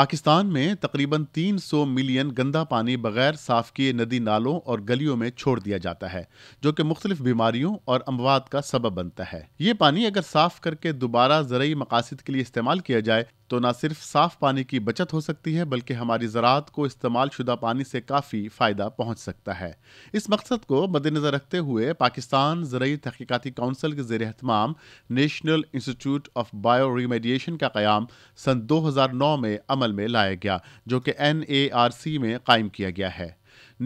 पाकिस्तान में तकरीबन 300 मिलियन गंदा पानी बगैर साफ किए नदी नालों और गलियों में छोड़ दिया जाता है जो कि मुख्तलिफ बीमारियों और अमवात का सबब बनता है ये पानी अगर साफ करके दोबारा जरिए मकासद के लिए इस्तेमाल किया जाए तो न सिर्फ साफ पानी की बचत हो सकती है बल्कि हमारी ज़रात को इस्तेमाल शुदा पानी से काफ़ी फ़ायदा पहुँच सकता है इस मकसद को मद्देनज़र रखते हुए पाकिस्तान ज़रूरी तहकीकती काउंसिल के जेर अहतमाम national institute of bioremediation का क़्याम सन दो हज़ार नौ में अमल में लाया गया जो कि एन ए आर सी में कायम किया गया है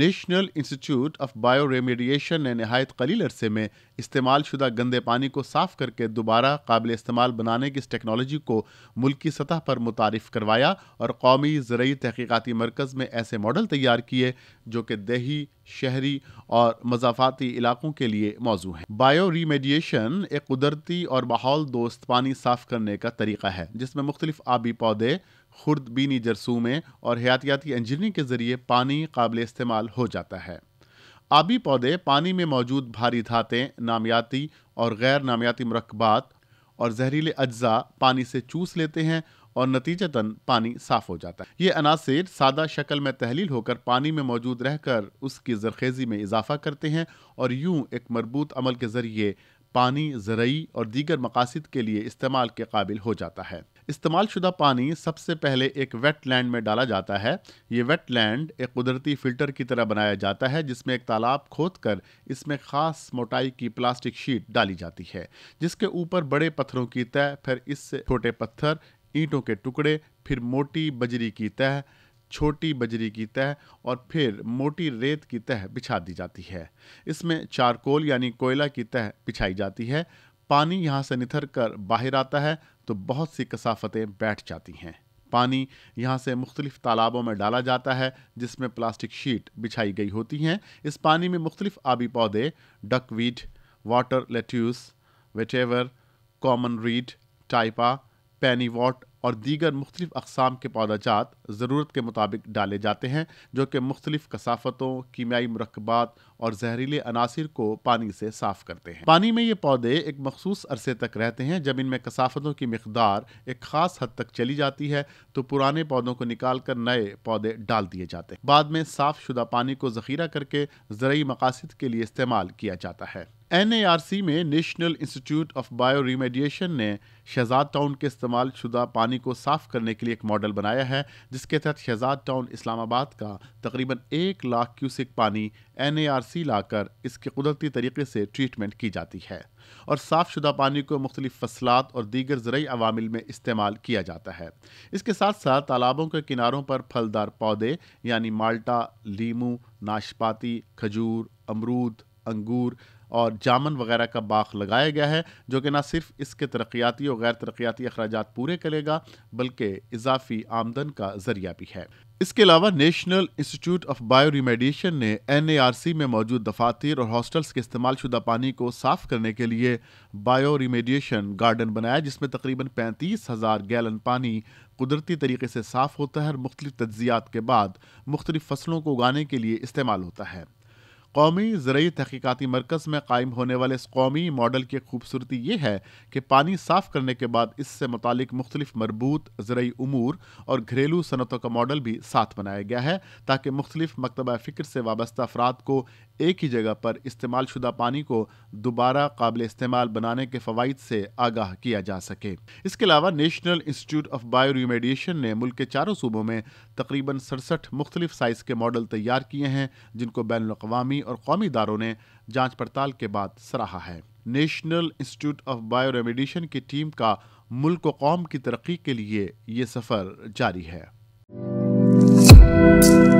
national institute of bioremediation ने नहायत कलील अरसे में इस्तेमाल शुदा गंदे पानी को साफ करके दोबारा काबिल इस्तेमाल बनाने की इस टेक्नोलॉजी को मुल्की सतह पर मुतारफ़ करवाया और कौमी ज़रूरी तहकीकती मरकज़ में ऐसे मॉडल तैयार किए जो कि दही शहरी और मजाफाती इलाकों के लिए मौजू हैं बायो रीमेडिएशन एक कुदरती और माहौल दोस्त पानी साफ करने का तरीका है जिसमें मुख्तलिफ आबी पौधे खुर्दबीनी बीनी जरसू में और हयातियाती इंजीनियरिंग के जरिए पानी काबिल इस्तेमाल हो जाता है आबी पौधे पानी में मौजूद भारी धातें नामियाती और गैर नामियाती मरकबात और जहरीले अज्जा पानी से चूस लेते हैं और नतीजतन पानी साफ हो जाता है ये अनासर सादा शक्ल में तहलील होकर पानी में मौजूद रहकर उसकी जरखेजी में इजाफा करते हैं और यूं एक मरबूत अमल के ज़रिए पानी ज़रूरी और दीगर मकासद के लिए इस्तेमाल के काबिल हो जाता है इस्तेमाल शुदा पानी सबसे पहले एक वेट लैंड में डाला जाता है ये वेट लैंड एक कुदरती फ़िल्टर की तरह बनाया जाता है जिसमें एक तालाब खोद कर इसमें ख़ास मोटाई की प्लास्टिक शीट डाली जाती है जिसके ऊपर बड़े पत्थरों की तय फिर इससे छोटे पत्थर ईंटों के टुकड़े फिर मोटी बजरी की तह छोटी बजरी की तह और फिर मोटी रेत की तह बिछा दी जाती है इसमें चारकोल यानी कोयला की तह बिछाई जाती है पानी यहाँ से निथर कर बाहर आता है तो बहुत सी कसाफतें बैठ जाती हैं पानी यहाँ से मुख्तलिफ तालाबों में डाला जाता है जिसमें प्लास्टिक शीट बिछाई गई होती हैं इस पानी में मुख्तलिफ आबी पौधे duckweed water lettuce vetiver common reed typha pennywort और दीगर मुख्तलिफ अकसाम के पौधाजात ज़रूरत के मुताबिक डाले जाते हैं जो कि मुख्तलिफ कसाफतों कीमियाई मरकबात और जहरीले अनासर को पानी से साफ करते हैं पानी में ये पौधे एक मखसूस अरसे तक रहते हैं जब इनमें कसाफतों की मकदार एक ख़ास हद तक चली जाती है तो पुराने पौधों को निकाल कर नए पौधे डाल दिए जाते हैं बाद में साफ शुदा पानी को ज़खीरा करके जरिए मकासद के लिए इस्तेमाल किया जाता है एन ए आर सी में national institute of bioremediation ने शहजाद टाउन के इस्तेमाल शुदा पानी को साफ करने के लिए एक मॉडल बनाया है जिसके तहत शहजाद टाउन इस्लामाबाद का तकरीबन एक लाख क्यूसिक पानी एन लाकर इसके कुदरती तरीके से ट्रीटमेंट की जाती है और साफ शुदा पानी को मुख्तलिफ फसलात और दीगर जरिए अवामिल में इस्तेमाल किया जाता है इसके साथ साथ तालाबों के किनारों पर फलदार पौधे यानी माल्टा लीमू नाशपाती खजूर अमरूद अंगूर और जामन वगैरह का बाग लगाया गया है जो कि ना सिर्फ इसके तरक्याती और गैर तरक्याती अखराज पूरे करेगा बल्कि इजाफी आमदन का जरिया भी है इसके अलावा national institute of bioremediation ने एन ए आर सी में मौजूद दफातर और हॉस्टल्स के इस्तेमाल शुदा पानी को साफ करने के लिए बायो रिमेडिएशन गार्डन बनाया जिसमें तकरीबन पैंतीस हज़ार गैलन पानी कुदरती तरीके से साफ होता है और मुख्तलिफ तजियात के बाद मुख्तलिफ फसलों को उगाने के लिए इस्तेमाल होता है कौमी ज़रूरी तहकीकती मरकज़ में कायम होने वाले इस कौमी मॉडल की खूबसूरती ये है कि पानी साफ करने के बाद इससे मुतल मुख्तलिफ मरबूत ज़रूरी अमूर और घरेलू सनतों का मॉडल भी साथ बनाया गया है ताकि मुख्तलिफ मकतबा फ़िक्र से वाबस्ता अफराद को एक ही जगह पर इस्तेमाल शुदा पानी को दोबारा काबिल इस्तेमाल बनाने के फ़वाद से आगाह किया जा सके इसके अलावा national institute of bioremediation ने मुल्क के चारों सूबों में तकरीबन सड़सठ मुख्तलिफ साइज़ के मॉडल तैयार किए हैं जिनको बैन अवी और कौमी इदारों ने जांच पड़ताल के बाद सराहा है national institute of bioremediation की टीम का मुल्क कौम की तरक्की के लिए ये सफ़र जारी है